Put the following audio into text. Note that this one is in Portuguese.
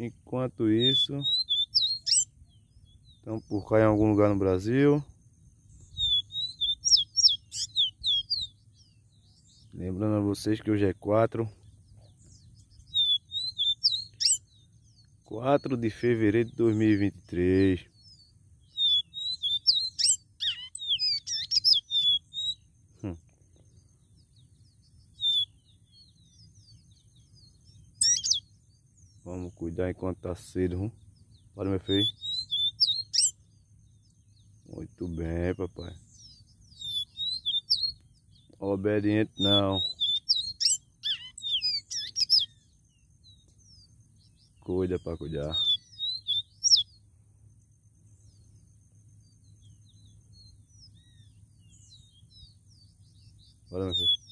Enquanto isso, estamos por cá em algum lugar no Brasil. Lembrando a vocês que hoje é 4 4 de fevereiro de 2023 Vamos cuidar enquanto tá cedo, hum? Bora, meu filho. Muito bem, papai. Obediente não. Cuida para cuidar. Bora, meu filho.